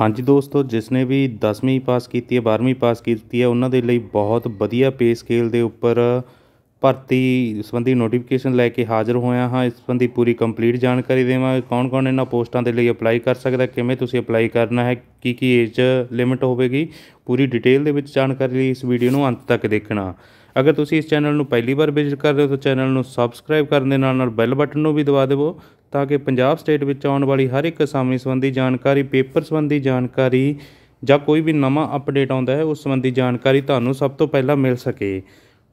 ਹਾਂਜੀ ਦੋਸਤੋ ਜਿਸ ਨੇ ਵੀ 10ਵੀਂ ਪਾਸ ਕੀਤੀ ਹੈ 12ਵੀਂ ਪਾਸ ਕੀਤੀ ਹੈ ਉਹਨਾਂ ਦੇ ਲਈ ਬਹੁਤ ਵਧੀਆ ਪੇ ਸਕੇਲ ਦੇ ਉੱਪਰ ਭਰਤੀ ਸੰਬੰਧੀ ਨੋਟੀਫਿਕੇਸ਼ਨ ਲੈ ਕੇ ਹਾਜ਼ਰ ਹੋਇਆ ਹਾਂ ਇਸ ਸੰਬੰਧੀ ਪੂਰੀ ਕੰਪਲੀਟ ਜਾਣਕਾਰੀ ਦੇਵਾਂਗੇ ਕੌਣ ਕੌਣ ਇਹਨਾਂ ਪੋਸਟਾਂ ਦੇ ਲਈ ਅਪਲਾਈ ਕਰ ਸਕਦਾ ਕਿਵੇਂ ਤੁਸੀਂ ਅਪਲਾਈ ਕਰਨਾ ਹੈ ਕੀ ਕੀ ਏਜ ਲਿਮਿਟ ਹੋਵੇਗੀ ਪੂਰੀ ਡਿਟੇਲ ਦੇ ਵਿੱਚ ਜਾਣਕਾਰੀ ਲਈ ਇਸ ਵੀਡੀਓ ਨੂੰ ਅੰਤ ਤੱਕ ਦੇਖਣਾ ਅਗਰ ਤੁਸੀਂ ਇਸ ਚੈਨਲ ਨੂੰ ਪਹਿਲੀ ਵਾਰ ਵਿਜ਼ਿਟ ਕਰ ਰਹੇ ਹੋ ਤਾਂ ਚੈਨਲ ਨੂੰ ਸਬਸਕ੍ਰਾਈਬ ਕਰਨ ਦੇ ਨਾਲ ਨਾਲ ਬੈਲ ਬਟਨ ਨੂੰ ਵੀ ਦਬਾ ਦੇਵੋ ਤਾਂ ਕਿ ਪੰਜਾਬ ਸਟੇਟ ਵਿੱਚ ਆਉਣ ਵਾਲੀ ਹਰ ਇੱਕ ਅਸਾਮੀ ਸੰਬੰਧੀ ਜਾਣਕਾਰੀ ਪੇਪਰ ਸੰਬੰਧੀ ਜਾਣਕਾਰੀ ਜਾਂ ਕੋਈ ਵੀ ਨਵਾਂ ਅਪਡੇਟ ਆਉਂਦਾ ਹੈ ਉਸ ਸੰਬੰਧੀ ਜਾਣਕਾਰੀ ਤੁਹਾਨੂੰ ਸਭ ਤੋਂ ਪਹਿਲਾਂ ਮਿਲ ਸਕੇ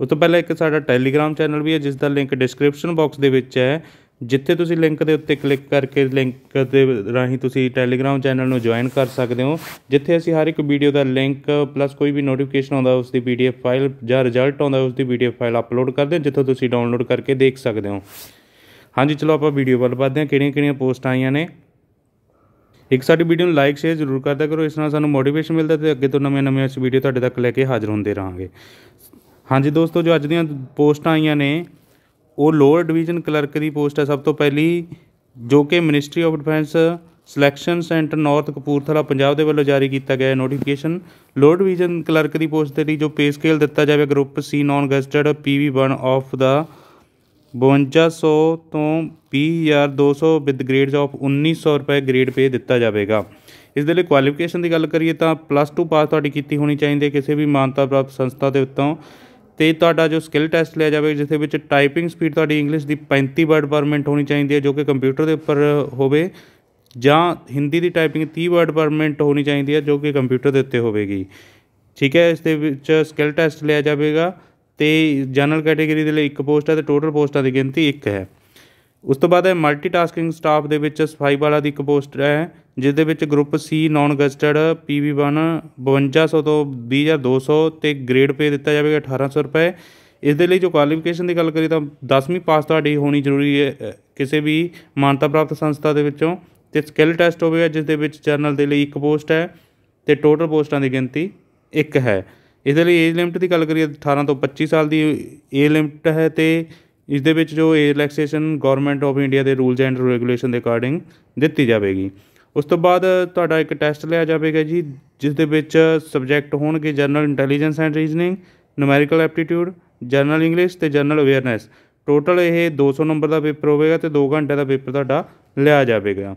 ਉਸ ਤੋਂ ਪਹਿਲਾਂ ਇੱਕ ਸਾਡਾ ਟੈਲੀਗ੍ਰam ਚੈਨਲ ਵੀ ਹੈ ਜਿਸ ਦਾ ਲਿੰਕ ਡਿਸਕ੍ਰਿਪਸ਼ਨ ਬਾਕਸ ਦੇ ਵਿੱਚ ਹੈ ਜਿੱਥੇ ਤੁਸੀਂ ਲਿੰਕ ਦੇ ਉੱਤੇ ਕਲਿੱਕ ਕਰਕੇ ਲਿੰਕ ਦੇ ਰਾਹੀਂ ਤੁਸੀਂ ਟੈਲੀਗ੍ਰam ਚੈਨਲ ਨੂੰ ਜੁਆਇਨ ਕਰ ਸਕਦੇ ਹੋ ਜਿੱਥੇ ਅਸੀਂ ਹਰ ਇੱਕ ਵੀਡੀਓ ਦਾ ਲਿੰਕ ਪਲੱਸ ਕੋਈ ਵੀ ਨੋਟੀਫਿਕੇਸ਼ਨ ਆਉਂਦਾ ਉਸ ਦੀ ਪੀਡੀਐਫ ਫਾਈਲ ਜਾਂ ਰਿਜ਼ਲਟ ਆਉਂਦਾ ਉਸ ਦੀ ਪੀਡੀਐਫ ਫਾਈਲ ਅਪਲੋਡ ਕਰਦੇ ਹਾਂ ਜਿੱਥੋਂ ਤੁਸੀਂ ਡਾਊਨਲੋਡ ਕਰਕੇ ਦੇਖ ਸਕਦੇ ਹੋ ਹਾਂਜੀ ਚਲੋ ਆਪਾਂ ਵੀਡੀਓ ਵੱਲ ਵਧਦੇ ਹਾਂ ਕਿਹੜੀਆਂ-ਕਿਹੜੀਆਂ ਪੋਸਟ ਆਈਆਂ ਨੇ ਇੱਕ ਸਾਡੀ ਵੀਡੀਓ ਨੂੰ ਲਾਈਕ ਸ਼ੇਅਰ ਜ਼ਰੂਰ ਕਰਦਾ ਕਰੋ ਇਸ ਨਾਲ ਸਾਨੂੰ ਮੋਟੀਵੇਸ਼ਨ ਮਿਲਦਾ ਤੇ ਅੱਗੇ ਤੋਂ ਨਵੇਂ-ਨਵੇਂ ਅਸੀਂ ਵੀਡੀਓ ਤੁਹਾਡੇ ਤੱਕ ਲੈ ਕੇ ਹਾਜ਼ਰ ਹੁੰਦੇ ਰਹਾਂਗੇ ਹਾਂਜੀ ਦੋਸਤੋ ਜੋ ਅੱਜ ਦੀਆਂ ਪੋਸਟਾਂ ਆਈਆਂ ਨੇ ਉਹ ਲੋਅਰ ਡਿਵੀਜ਼ਨ ਕਲਰਕ ਦੀ ਪੋਸਟ ਹੈ ਸਭ ਤੋਂ ਪਹਿਲੀ ਜੋ ਕਿ ministry of defence selection centre north Kapurthala Punjab ਦੇ ਵੱਲੋਂ ਜਾਰੀ ਕੀਤਾ ਗਿਆ ਨੋਟੀਫਿਕੇਸ਼ਨ ਲੋਅਰ ਡਿਵੀਜ਼ਨ ਕਲਰਕ ਦੀ ਪੋਸਟ ਦੇ ਲਈ ਜੋ ਪੇ ਸਕੇਲ ਦਿੱਤਾ ਜਾਵੇ group C non gazetted PV 1 of ਦਾ 5200 ਤੋਂ 20200 ਵਿਦ ਗ੍ਰੇਡਸ ਆਫ 1900 ਰੁਪਏ ਗ੍ਰੇਡ ਪੇ ਦਿੱਤਾ ਜਾਵੇਗਾ ਇਸ ਦੇ ਲਈ ਕੁਆਲੀਫਿਕੇਸ਼ਨ ਦੀ ਗੱਲ ਕਰੀਏ ਤਾਂ ਪਲੱਸ 2 ਪਾਸ ਤੁਹਾਡੀ ਕੀਤੀ ਹੋਣੀ ਚਾਹੀਦੀ ਹੈ ਕਿਸੇ ਵੀ ਮਾਨਤਾ ਪ੍ਰਾਪਤ ਸੰਸਥਾ ਦੇ ਉੱਤੋਂ ਤੇ ਤੁਹਾਡਾ ਜੋ ਸਕਿੱਲ ਟੈਸਟ ਲਿਆ ਜਾਵੇ ਜਿਸ ਦੇ ਵਿੱਚ ਟਾਈਪਿੰਗ ਸਪੀਡ ਤੁਹਾਡੀ ਇੰਗਲਿਸ਼ ਦੀ 35 ਵਰਡ ਪਰ ਮਿੰਟ ਹੋਣੀ ਚਾਹੀਦੀ ਹੈ ਜੋ ਕਿ ਕੰਪਿਊਟਰ ਦੇ ਉੱਪਰ ਹੋਵੇ ਜਾਂ ਹਿੰਦੀ ਦੀ ਟਾਈਪਿੰਗ 30 ਵਰਡ ਪਰ ਮਿੰਟ ਹੋਣੀ ਚਾਹੀਦੀ ਹੈ ਜੋ ਕਿ ਕੰਪਿਊਟਰ ਦੇ ਉੱਤੇ ਹੋਵੇਗੀ ਠੀਕ ਹੈ ਇਸ ਦੇ ਵਿੱਚ ਸਕਿੱਲ ਟੈਸਟ ਲਿਆ ਜਾਵੇਗਾ ਤੇ ਜਨਰਲ ਕੈਟਾਗਰੀ ਦੇ ਲਈ ਇੱਕ ਪੋਸਟ ਹੈ ਤੇ ਟੋਟਲ ਪੋਸਟਾਂ ਦੀ ਗਿਣਤੀ ਇੱਕ ਹੈ ਉਸ ਤੋਂ ਬਾਅਦ ਹੈ ਮਲਟੀਟਾਸਕਿੰਗ ਸਟਾਫ ਦੇ ਵਿੱਚ ਸਫਾਈ ਵਾਲਾ ਦੀ ਇੱਕ ਪੋਸਟ ਹੈ ਜਿਸ ਦੇ ਵਿੱਚ group C non gazetted PV 1 5200 ਤੋਂ 20200 ਤੇ ਗ੍ਰੇਡ ਪੇ ਦਿੱਤਾ ਜਾਵੇਗਾ 1800 ਰੁਪਏ ਇਸ ਦੇ ਲਈ ਜੋ ਕੁਆਲੀਫਿਕੇਸ਼ਨ ਦੀ ਗੱਲ ਕਰੀ ਤਾਂ 10ਵੀਂ ਪਾਸ ਤੁਹਾਡੀ ਹੋਣੀ ਜ਼ਰੂਰੀ ਹੈ ਕਿਸੇ ਵੀ ਮਾਨਤਾ ਪ੍ਰਾਪਤ ਸੰਸਥਾ ਦੇ ਵਿੱਚੋਂ ਤੇ ਸਕਿੱਲ ਟੈਸਟ ਹੋਵੇਗਾ ਜਿਸ ਦੇ ਵਿੱਚ ਜਰਨਲ ਦੇ ਲਈ ਇੱਕ ਪੋਸਟ ਹੈ ਤੇ ਟੋਟਲ ਪੋਸਟਾਂ ਦੀ ਗਿਣਤੀ ਇੱਕ ਹੈ ਇਸ ਦੇ ਲਈ ਏਜ ਲਿਮਟ ਦੀ ਗੱਲ ਕਰੀਏ 18 ਤੋਂ 25 ਸਾਲ ਦੀ ਏਜ ਲਿਮਟ ਹੈ ਤੇ ਇਸ ਦੇ ਵਿੱਚ ਜੋ age relaxation government of India ਦੇ ਰੂਲਸ ਐਂਡ ਰੈਗੂਲੇਸ਼ਨ ਦੇ ਅਕੋਰਡਿੰਗ ਦਿੱਤੀ ਜਾਵੇਗੀ ਉਸ ਤੋਂ ਬਾਅਦ ਤੁਹਾਡਾ ਇੱਕ ਟੈਸਟ ਲਿਆ ਜਾਵੇਗਾ ਜੀ ਜਿਸ ਦੇ ਵਿੱਚ ਸਬਜੈਕਟ ਹੋਣਗੇ general intelligence and reasoning numerical aptitude general English ਤੇ ਜਨਰਲ ਅਵੇਅਰਨੈਸ ਟੋਟਲ ਇਹ 200 ਨੰਬਰ ਦਾ ਪੇਪਰ ਹੋਵੇਗਾ ਤੇ 2 ਘੰਟੇ ਦਾ ਪੇਪਰ ਤੁਹਾਡਾ ਲਿਆ ਜਾਵੇਗਾ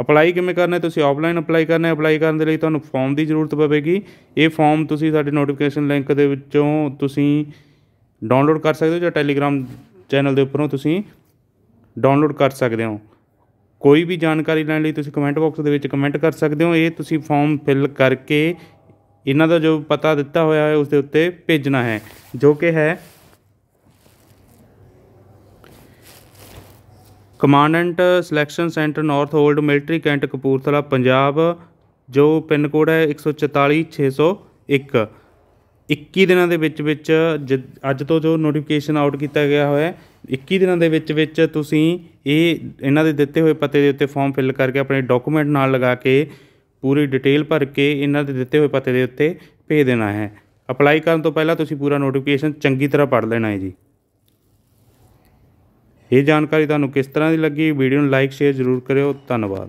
ਅਪਲਾਈ ਕਿਵੇਂ ਕਰਨਾ ਹੈ ਤੁਸੀਂ ਆਫਲਾਈਨ ਅਪਲਾਈ ਕਰਨਾ ਹੈ ਅਪਲਾਈ ਕਰਨ ਦੇ ਲਈ ਤੁਹਾਨੂੰ ਫਾਰਮ ਦੀ ਜ਼ਰੂਰਤ ਪਵੇਗੀ ਇਹ ਫਾਰਮ ਤੁਸੀਂ ਸਾਡੇ ਨੋਟੀਫਿਕੇਸ਼ਨ ਲਿੰਕ ਦੇ ਵਿੱਚੋਂ ਤੁਸੀਂ ਡਾਊਨਲੋਡ ਕਰ ਸਕਦੇ ਹੋ ਜਾਂ ਟੈਲੀਗ੍ਰਾਮ ਚੈਨਲ ਦੇ ਉੱਪਰੋਂ ਤੁਸੀਂ ਡਾਊਨਲੋਡ ਕਰ ਸਕਦੇ ਹੋ ਕੋਈ ਵੀ ਜਾਣਕਾਰੀ ਲੈਣ ਲਈ ਤੁਸੀਂ ਕਮੈਂਟ ਬਾਕਸ ਦੇ ਵਿੱਚ ਕਮੈਂਟ ਕਰ ਸਕਦੇ ਹੋ ਇਹ ਤੁਸੀਂ ਫਾਰਮ ਫਿਲ ਕਰਕੇ ਇਹਨਾਂ ਦਾ ਜੋ ਪਤਾ ਦਿੱਤਾ ਹੋਇਆ ਹੈ ਉਸ ਦੇ ਉੱਤੇ ਭੇਜਣਾ ਹੈ ਜੋ ਕਿ ਹੈ commandant selection centre north hold military cantt Kapurthala Punjab ਜੋ ਪਿੰਨ ਕੋਡ ਹੈ 144601 21 ਦਿਨਾਂ ਦੇ ਵਿੱਚ ਵਿੱਚ ਅੱਜ ਤੋਂ ਜੋ ਨੋਟੀਫਿਕੇਸ਼ਨ ਆਊਟ ਕੀਤਾ ਗਿਆ ਹੋਇਆ ਹੈ 21 ਦਿਨਾਂ ਦੇ ਵਿੱਚ ਵਿੱਚ ਤੁਸੀਂ ਇਹ ਇਹਨਾਂ ਦੇ ਦਿੱਤੇ ਹੋਏ ਪਤੇ ਦੇ ਉੱਤੇ ਫਾਰਮ ਫਿਲ ਕਰਕੇ ਆਪਣੇ ਡਾਕੂਮੈਂਟ ਨਾਲ ਲਗਾ ਕੇ ਪੂਰੀ ਡਿਟੇਲ ਭਰ ਕੇ ਇਹਨਾਂ ਦੇ ਦਿੱਤੇ ਹੋਏ ਪਤੇ ਦੇ ਉੱਤੇ ਭੇਜ ਦੇਣਾ ਹੈ ਅਪਲਾਈ ਕਰਨ ਤੋਂ ਪਹਿਲਾਂ ਤੁਸੀਂ ਪੂਰਾ ਨੋਟੀਫਿਕੇਸ਼ਨ ਚੰਗੀ ਤਰ੍ਹਾਂ ਪੜ੍ਹ ਲੈਣਾ ਹੈ ਜੀ ਇਹ ਜਾਣਕਾਰੀ ਤੁਹਾਨੂੰ ਕਿਸ ਤਰ੍ਹਾਂ ਦੀ ਲੱਗੀ ਵੀਡੀਓ ਨੂੰ ਲਾਈਕ ਸ਼ੇਅਰ ਜ਼ਰੂਰ ਕਰਿਓ ਧੰਨਵਾਦ